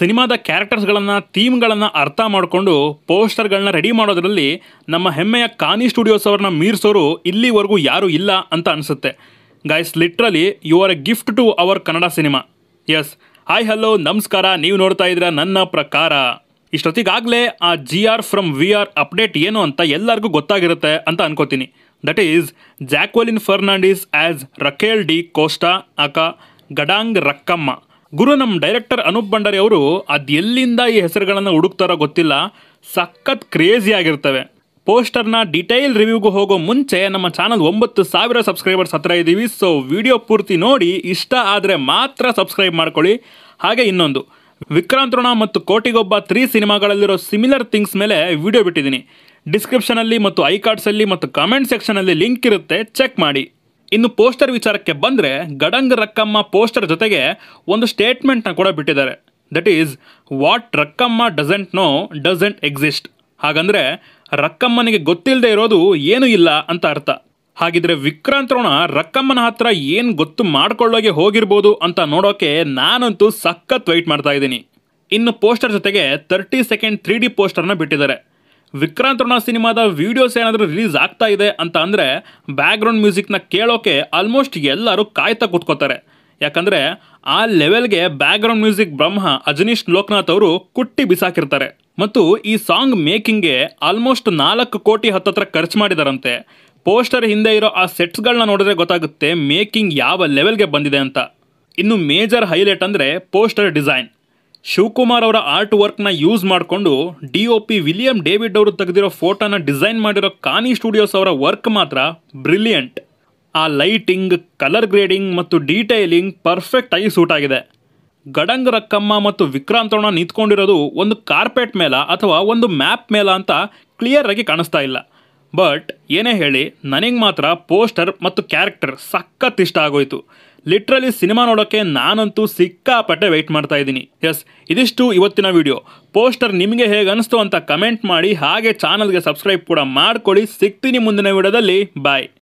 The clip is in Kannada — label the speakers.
Speaker 1: ಸಿನಿಮಾದ ಕ್ಯಾರೆಕ್ಟರ್ಸ್ಗಳನ್ನು ಥೀಮ್ಗಳನ್ನು ಅರ್ಥ ಮಾಡಿಕೊಂಡು ಪೋಸ್ಟರ್ಗಳನ್ನ ರೆಡಿ ಮಾಡೋದರಲ್ಲಿ ನಮ್ಮ ಹೆಮ್ಮೆಯ ಕಾನಿ ಸ್ಟುಡಿಯೋಸ್ ಅವರನ್ನ ಮೀರಿಸೋರು ಇಲ್ಲಿವರೆಗೂ ಯಾರೂ ಇಲ್ಲ ಅಂತ ಅನಿಸುತ್ತೆ guys literally you are a gift to our Kannada cinema yes hi hello ನಮಸ್ಕಾರ ನೀವು ನೋಡ್ತಾ ಇದ್ದೀರಾ ನನ್ನ ಪ್ರಕಾರ ಇಷ್ಟೊತ್ತಿಗಾಗಲೇ ಆ G R from V R update ಏನು ಅಂತ ಎಲ್ಲರಿಗೂ ಗೊತ್ತಾಗಿರುತ್ತೆ ಅಂತ ಅನ್ಕೋತೀನಿ that is Jacqueline Fernandez as Raquel D Costa aka Gadang ರಕ್ಕಮ್ಮ ಗುರು ನಮ್ಮ ಡೈರೆಕ್ಟರ್ ಅನೂಪ್ ಭಂಡಾರಿ ಅವರು ಅದು ಎಲ್ಲಿಂದ ಈ ಹೆಸರುಗಳನ್ನು ಹುಡುಕ್ತಾರೋ ಗೊತ್ತಿಲ್ಲ ಸಖತ್ ಕ್ರೇಜಿ ಆಗಿರ್ತವೆ ಪೋಸ್ಟರ್ನ ಡಿಟೈಲ್ ರಿವ್ಯೂಗೂ ಹೋಗೋ ಮುಂಚೆ ನಮ್ಮ ಚಾನಲ್ ಒಂಬತ್ತು ಸಾವಿರ ಸಬ್ಸ್ಕ್ರೈಬರ್ಸ್ ಹತ್ರ ಇದ್ದೀವಿ ಸೊ ವಿಡಿಯೋ ಪೂರ್ತಿ ನೋಡಿ ಇಷ್ಟ ಆದರೆ ಮಾತ್ರ ಸಬ್ಸ್ಕ್ರೈಬ್ ಮಾಡ್ಕೊಳ್ಳಿ ಹಾಗೆ ಇನ್ನೊಂದು ರೋಣ ಮತ್ತು ಕೋಟಿಗೊಬ್ಬ ತ್ರೀ ಸಿನಿಮಾಗಳಲ್ಲಿರೋ ಸಿಮಿಲರ್ ಥಿಂಗ್ಸ್ ಮೇಲೆ ವಿಡಿಯೋ ಬಿಟ್ಟಿದ್ದೀನಿ ಡಿಸ್ಕ್ರಿಪ್ಷನಲ್ಲಿ ಮತ್ತು ಐ ಕಾರ್ಡ್ಸಲ್ಲಿ ಮತ್ತು ಕಮೆಂಟ್ ಸೆಕ್ಷನಲ್ಲಿ ಲಿಂಕ್ ಇರುತ್ತೆ ಚೆಕ್ ಮಾಡಿ ಇನ್ನು ಪೋಸ್ಟರ್ ವಿಚಾರಕ್ಕೆ ಬಂದರೆ ಗಡಂಗ್ ರಕ್ಕಮ್ಮ ಪೋಸ್ಟರ್ ಜೊತೆಗೆ ಒಂದು ಸ್ಟೇಟ್ಮೆಂಟ್ನ ಕೂಡ ಬಿಟ್ಟಿದ್ದಾರೆ that is what Rakkamma doesn't know doesn't exist ಹಾಗಂದರೆ ರಕ್ಕಮ್ಮನಿಗೆ ಗೊತ್ತಿಲ್ಲದೆ ಇರೋದು ಏನೂ ಇಲ್ಲ ಅಂತ ಅರ್ಥ ಹಾಗಿದ್ರೆ ವಿಕ್ರಾಂತ್ ರೋಣ ರಕ್ಕಮ್ಮನ ಹತ್ರ ಏನು ಗೊತ್ತು ಮಾಡ್ಕೊಳ್ಳೋಗೆ ಹೋಗಿರ್ಬೋದು ಅಂತ ನೋಡೋಕೆ ನಾನಂತೂ ಸಖತ್ ವೆಯ್ಟ್ ಮಾಡ್ತಾ ಇದ್ದೀನಿ ಇನ್ನು ಪೋಸ್ಟರ್ ಜೊತೆಗೆ ತರ್ಟಿ ಸೆಕೆಂಡ್ ತ್ರೀ ಡಿ ಪೋಸ್ಟರ್ನ ಬಿಟ್ಟಿದ್ದಾರೆ ವಿಕ್ರಾಂತ್ ರೋಣ ಸಿನಿಮಾದ ವಿಡಿಯೋಸ್ ಏನಾದರೂ ರಿಲೀಸ್ ಆಗ್ತಾ ಇದೆ ಅಂತ ಅಂದರೆ ಬ್ಯಾಕ್ಗ್ರೌಂಡ್ ಮ್ಯೂಸಿಕ್ನ ಕೇಳೋಕೆ ಆಲ್ಮೋಸ್ಟ್ ಎಲ್ಲರೂ ಕಾಯ್ತಾ ಕೂತ್ಕೋತಾರೆ ಯಾಕಂದರೆ ಆ ಲೆವೆಲ್ಗೆ ಬ್ಯಾಕ್ಗ್ರೌಂಡ್ ಮ್ಯೂಸಿಕ್ ಬ್ರಹ್ಮ ಅಜನೀಶ್ ಲೋಕನಾಥ್ ಅವರು ಕುಟ್ಟಿ ಬಿಸಾಕಿರ್ತಾರೆ ಮತ್ತು ಈ ಸಾಂಗ್ ಮೇಕಿಂಗ್ಗೆ ಆಲ್ಮೋಸ್ಟ್ ನಾಲ್ಕು ಕೋಟಿ ಹತ್ತತ್ರ ಖರ್ಚು ಮಾಡಿದಾರಂತೆ ಪೋಸ್ಟರ್ ಹಿಂದೆ ಇರೋ ಆ ಸೆಟ್ಸ್ಗಳನ್ನ ನೋಡಿದ್ರೆ ಗೊತ್ತಾಗುತ್ತೆ ಮೇಕಿಂಗ್ ಯಾವ ಲೆವೆಲ್ಗೆ ಬಂದಿದೆ ಅಂತ ಇನ್ನು ಮೇಜರ್ ಹೈಲೈಟ್ ಅಂದರೆ ಪೋಸ್ಟರ್ ಡಿಸೈನ್ ಶಿವಕುಮಾರ್ ಅವರ ಆರ್ಟ್ ವರ್ಕ್ನ ಯೂಸ್ ಮಾಡಿಕೊಂಡು D O P William David ಅವರು ತೆಗೆದಿರೋ ಫೋಟೋನ ಡಿಸೈನ್ ಮಾಡಿರೋ ಕಾನಿ ಸ್ಟುಡಿಯೋಸ್ ಅವರ ವರ್ಕ್ ಮಾತ್ರ ಬ್ರಿಲಿಯಂಟ್ ಆ ಲೈಟಿಂಗ್ ಕಲರ್ ಗ್ರೇಡಿಂಗ್ ಮತ್ತು ಡೀಟೈಲಿಂಗ್ ಪರ್ಫೆಕ್ಟ್ ಆಗಿ ಸೂಟ್ ಆಗಿದೆ ಗಡಂಗ್ ರಕ್ಕಮ್ಮ ಮತ್ತು ವಿಕ್ರಾಂತವನ್ನ ನಿಂತ್ಕೊಂಡಿರೋದು ಒಂದು ಕಾರ್ಪೆಟ್ ಮೇಲ ಅಥವಾ ಒಂದು ಮ್ಯಾಪ್ ಮೇಲ ಅಂತ ಕ್ಲಿಯರ್ ಆಗಿ ಕಾಣಿಸ್ತಾ ಇಲ್ಲ ಬಟ್ ಏನೇ ಹೇಳಿ ನನಗೆ ಮಾತ್ರ ಪೋಸ್ಟರ್ ಮತ್ತು ಕ್ಯಾರೆಕ್ಟರ್ ಸಖತ್ ಇಷ್ಟ ಆಗೋಯ್ತು ಲಿಟ್ರಲಿ ಸಿನಿಮಾ ನೋಡೋಕ್ಕೆ ನಾನಂತೂ ಸಿಕ್ಕಾಪಟ್ಟೆ ವೆಯ್ಟ್ ಮಾಡ್ತಾ ಇದ್ದೀನಿ ಎಸ್ ಇದಿಷ್ಟು ಇವತ್ತಿನ ವಿಡಿಯೋ ಪೋಸ್ಟರ್ ನಿಮಗೆ ಹೇಗೆ ಅನಿಸ್ತು ಅಂತ ಕಮೆಂಟ್ ಮಾಡಿ ಹಾಗೆ ಚಾನಲ್ಗೆ ಸಬ್ಸ್ಕ್ರೈಬ್ ಕೂಡ ಮಾಡ್ಕೊಳ್ಳಿ ಸಿಗ್ತೀನಿ ಮುಂದಿನ ವಿಡಿಯೋದಲ್ಲಿ ಬಾಯ್